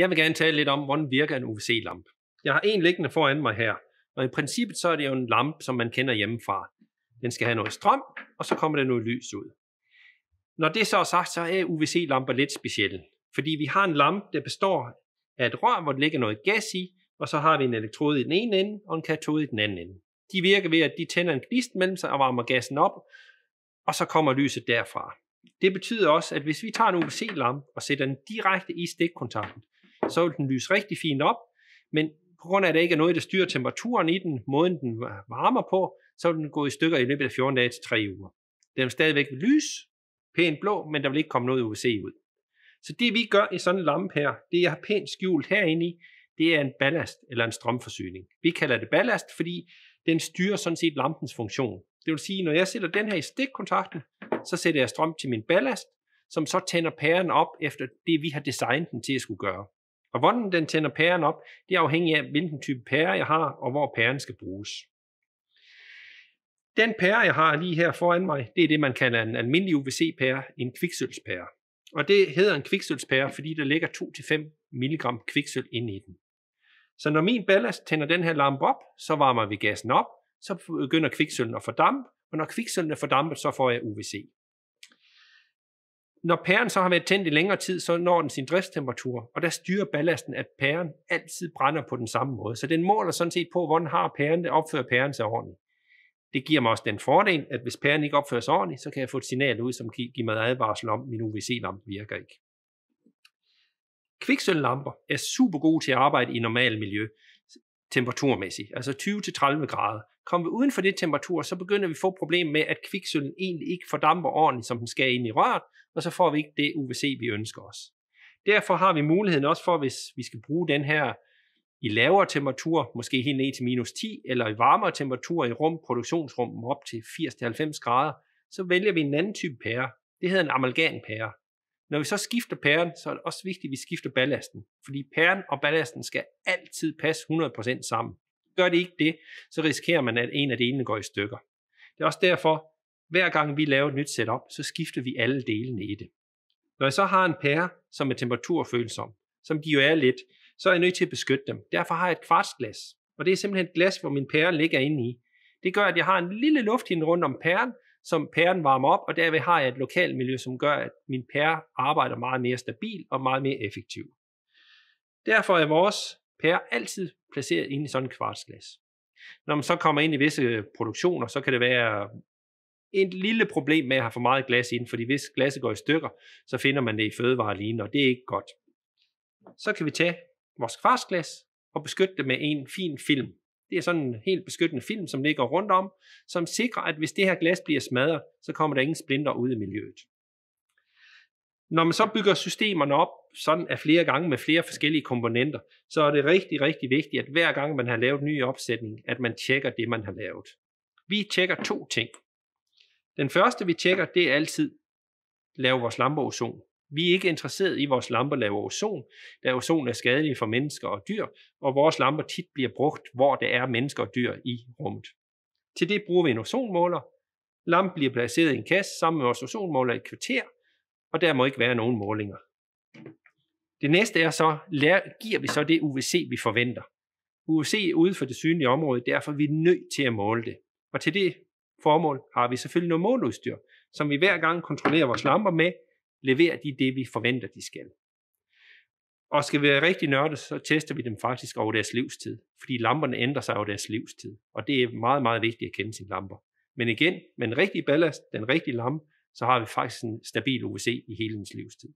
Jeg vil gerne tale lidt om, hvordan virker en UVC-lampe. Jeg har en liggende foran mig her, og i princippet så er det jo en lampe, som man kender hjemmefra. Den skal have noget strøm, og så kommer der noget lys ud. Når det så er sagt, så er UVC-lamper lidt specielle, fordi vi har en lampe, der består af et rør, hvor der ligger noget gas i, og så har vi en elektrode i den ene ende og en katode i den anden ende. De virker ved, at de tænder en gnist mellem sig og varmer gassen op, og så kommer lyset derfra. Det betyder også, at hvis vi tager en UVC-lampe og sætter den direkte i stikkontakten, så vil den lyse rigtig fint op, men på grund af, at der ikke er noget, der styrer temperaturen i den, måden den varmer på, så vil den gå i stykker i løbet af 14 dage til 3 uger. Den vil stadigvæk lys, pænt blå, men der vil ikke komme noget UVC ud. Så det vi gør i sådan en lampe her, det jeg har pænt skjult herinde i, det er en ballast eller en strømforsyning. Vi kalder det ballast, fordi den styrer sådan set lampens funktion. Det vil sige, når jeg sætter den her i stikkontakten, så sætter jeg strøm til min ballast, som så tænder pæren op efter det, vi har designet den til at skulle gøre. Og hvordan den tænder pæren op, det er afhængig af, hvilken type pære jeg har, og hvor pæren skal bruges. Den pære, jeg har lige her foran mig, det er det, man kalder en almindelig UVC-pære, en kviksølspære. Og det hedder en kviksølspære, fordi der ligger 2-5 mg kviksøl ind i den. Så når min ballast tænder den her lampe op, så varmer vi gassen op, så begynder kviksølen at fordampe, og når kviksølen er fordampet, så får jeg UVC når pæren så har været tændt i længere tid, så når den sin driftstemperatur, og der styrer ballasten, at pæren altid brænder på den samme måde. Så den måler sådan set på, hvordan har pæren det, opfører pæren sig ordentligt. Det giver mig også den fordel, at hvis pæren ikke opfører sig ordentligt, så kan jeg få et signal ud, som giver mig advarsel om, at min UVC-lampe virker ikke. Kviksølvlamper er super gode til at arbejde i normalt miljø, temperaturmæssigt, altså 20-30 grader. Kommer vi uden for det temperatur, så begynder vi at få problemer med, at kviksølen egentlig ikke fordamper ordentligt, som den skal ind i røret, og så får vi ikke det UVC, vi ønsker os. Derfor har vi muligheden også for, hvis vi skal bruge den her i lavere temperatur, måske helt ned til minus 10, eller i varmere temperatur i rum, produktionsrummet op til 80-90 grader, så vælger vi en anden type pære. Det hedder en amalgampære. Når vi så skifter pæren, så er det også vigtigt, at vi skifter ballasten, fordi pæren og ballasten skal altid passe 100% sammen. Gør det ikke det, så risikerer man, at en af delene går i stykker. Det er også derfor, hver gang vi laver et nyt setup, så skifter vi alle delene i det. Når jeg så har en pære, som er temperaturfølsom, som de jo er lidt, så er jeg nødt til at beskytte dem. Derfor har jeg et kvartsglas, og det er simpelthen et glas, hvor min pære ligger inde i. Det gør, at jeg har en lille lufthinde rundt om pæren, som pæren varmer op, og derved har jeg et lokalt miljø, som gør, at min pære arbejder meget mere stabil og meget mere effektiv. Derfor er vores pære altid placeret inde i sådan et kvartsglas. Når man så kommer ind i visse produktioner, så kan det være et lille problem med at have for meget glas ind, fordi hvis glasset går i stykker, så finder man det i fødevarelinjen, og det er ikke godt. Så kan vi tage vores kvartsglas og beskytte det med en fin film. Det er sådan en helt beskyttende film, som ligger rundt om, som sikrer, at hvis det her glas bliver smadret, så kommer der ingen splinter ud i miljøet. Når man så bygger systemerne op sådan af flere gange med flere forskellige komponenter, så er det rigtig, rigtig vigtigt, at hver gang man har lavet en ny opsætning, at man tjekker det, man har lavet. Vi tjekker to ting. Den første, vi tjekker, det er altid, lave vores lamper ozon. Vi er ikke interesseret i, at vores lamper laver ozon, da ozon er skadelig for mennesker og dyr, og vores lamper tit bliver brugt, hvor der er mennesker og dyr i rummet. Til det bruger vi en ozonmåler. Lampen bliver placeret i en kasse sammen med vores ozonmåler i et kvarter – og der må ikke være nogen målinger. Det næste er så, giver vi så det UVC, vi forventer? UVC ude for det synlige område, derfor er vi nødt til at måle det. Og til det formål har vi selvfølgelig noget måleudstyr, som vi hver gang kontrollerer vores lamper med, leverer de det, vi forventer, de skal. Og skal vi være rigtig nørde, så tester vi dem faktisk over deres livstid, fordi lamperne ændrer sig over deres livstid, og det er meget, meget vigtigt at kende sine lamper. Men igen, med den rigtige ballast, den rigtige lampe, så har vi faktisk en stabil OVC i hele ens livstid.